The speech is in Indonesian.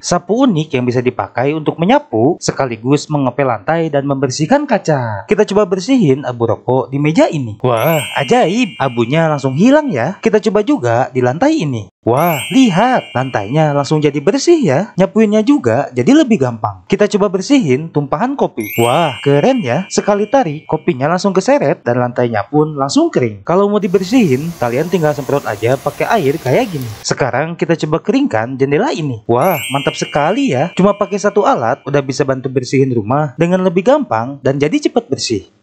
Sapu unik yang bisa dipakai untuk menyapu sekaligus mengepel lantai dan membersihkan kaca. Kita coba bersihin abu rokok di meja ini. Wah, ajaib. Abunya langsung hilang ya. Kita coba juga di lantai ini. Wah, lihat lantainya langsung jadi bersih ya. Nyapuinnya juga jadi lebih gampang. Kita coba bersihin tumpahan kopi. Wah, keren ya. Sekali tarik, kopinya langsung keseret dan lantainya pun langsung kering. Kalau mau dibersihin, kalian tinggal semprot aja pakai air kayak gini. Sekarang kita coba keringkan jendela ini. Wah, mantap sekali ya. Cuma pakai satu alat udah bisa bantu bersihin rumah dengan lebih gampang dan jadi cepat bersih.